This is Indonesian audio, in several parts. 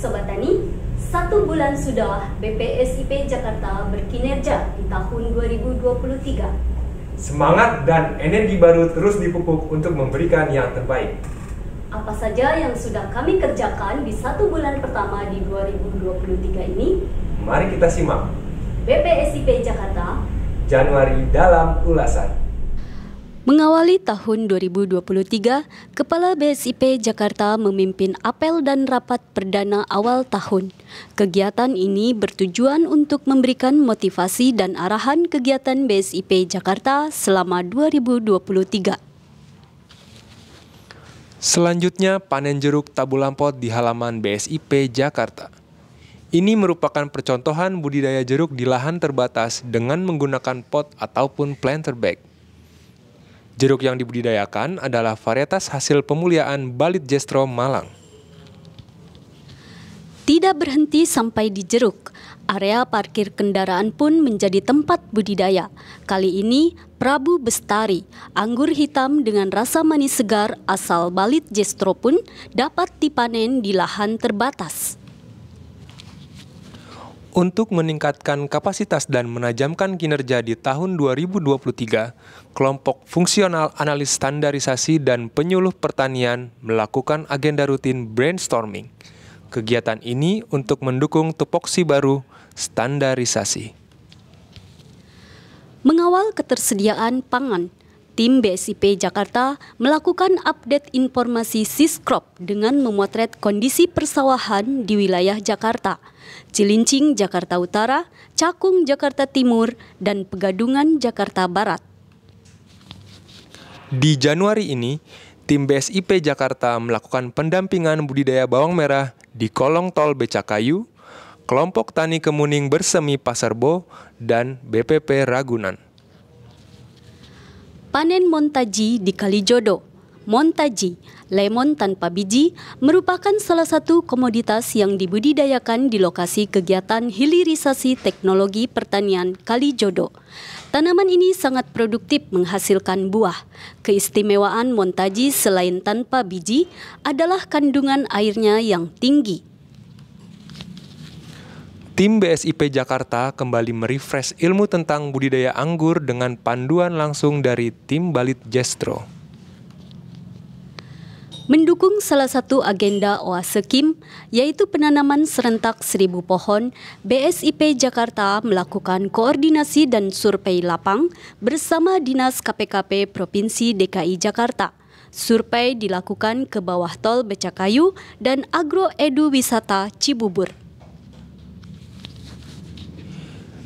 Sobat Tani, satu bulan sudah BPSIP Jakarta berkinerja di tahun 2023. Semangat dan energi baru terus dipupuk untuk memberikan yang terbaik. Apa saja yang sudah kami kerjakan di satu bulan pertama di 2023 ini? Mari kita simak. BPSIP Jakarta, Januari dalam ulasan. Mengawali tahun 2023, Kepala BSIP Jakarta memimpin apel dan rapat perdana awal tahun. Kegiatan ini bertujuan untuk memberikan motivasi dan arahan kegiatan BSIP Jakarta selama 2023. Selanjutnya, panen jeruk tabu lampot di halaman BSIP Jakarta. Ini merupakan percontohan budidaya jeruk di lahan terbatas dengan menggunakan pot ataupun planter bag. Jeruk yang dibudidayakan adalah varietas hasil pemuliaan Balit Jestro Malang. Tidak berhenti sampai di jeruk, area parkir kendaraan pun menjadi tempat budidaya. Kali ini Prabu Bestari, anggur hitam dengan rasa manis segar asal Balit Jestro pun dapat dipanen di lahan terbatas. Untuk meningkatkan kapasitas dan menajamkan kinerja di tahun 2023, kelompok fungsional analis standarisasi dan penyuluh pertanian melakukan agenda rutin brainstorming. Kegiatan ini untuk mendukung tupoksi baru standarisasi. Mengawal ketersediaan pangan Tim BSIP Jakarta melakukan update informasi Siskrop dengan memotret kondisi persawahan di wilayah Jakarta, Cilincing, Jakarta Utara, Cakung, Jakarta Timur, dan Pegadungan, Jakarta Barat. Di Januari ini, tim BSIP Jakarta melakukan pendampingan budidaya bawang merah di kolong tol Becakayu, kelompok tani Kemuning bersemi Pasarbo, dan BPP Ragunan. Panen montaji di Kalijodo. Montaji, lemon tanpa biji, merupakan salah satu komoditas yang dibudidayakan di lokasi kegiatan hilirisasi teknologi pertanian Kalijodo. Tanaman ini sangat produktif menghasilkan buah. Keistimewaan montaji selain tanpa biji adalah kandungan airnya yang tinggi. Tim BSIP Jakarta kembali merefresh ilmu tentang budidaya anggur dengan panduan langsung dari tim Balit Jestro. Mendukung salah satu agenda Oase Kim, yaitu penanaman serentak seribu pohon, BSIP Jakarta melakukan koordinasi dan survei lapang bersama Dinas KPKP Provinsi DKI Jakarta. Survei dilakukan ke bawah tol Becakayu dan Agro Edu Wisata Cibubur.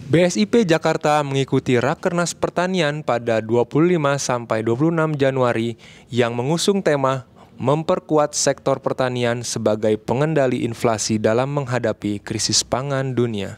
BSIP Jakarta mengikuti Rakernas Pertanian pada 25 sampai 26 Januari yang mengusung tema memperkuat sektor pertanian sebagai pengendali inflasi dalam menghadapi krisis pangan dunia.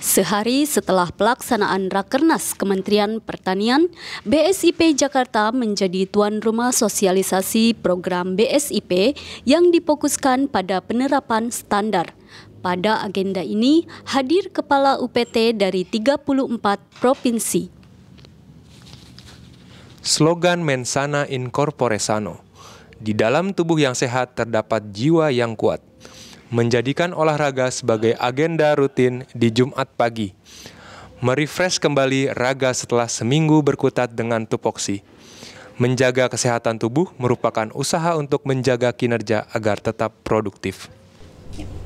Sehari setelah pelaksanaan Rakernas Kementerian Pertanian, BSIP Jakarta menjadi tuan rumah sosialisasi program BSIP yang dipokuskan pada penerapan standar pada agenda ini hadir kepala UPT dari 34 provinsi. Slogan Mensana Incorpore Sano. Di dalam tubuh yang sehat terdapat jiwa yang kuat. Menjadikan olahraga sebagai agenda rutin di Jumat pagi. Merefresh kembali raga setelah seminggu berkutat dengan tupoksi. Menjaga kesehatan tubuh merupakan usaha untuk menjaga kinerja agar tetap produktif. Yep.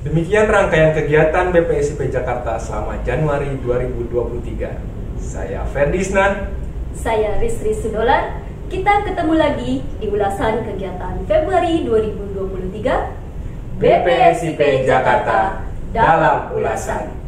Demikian rangkaian kegiatan BPSIP Jakarta selama Januari 2023. Saya Ferdi Isnan. Saya Rizri Sudolan. Kita ketemu lagi di ulasan kegiatan Februari 2023 BPSIP Jakarta dalam ulasan.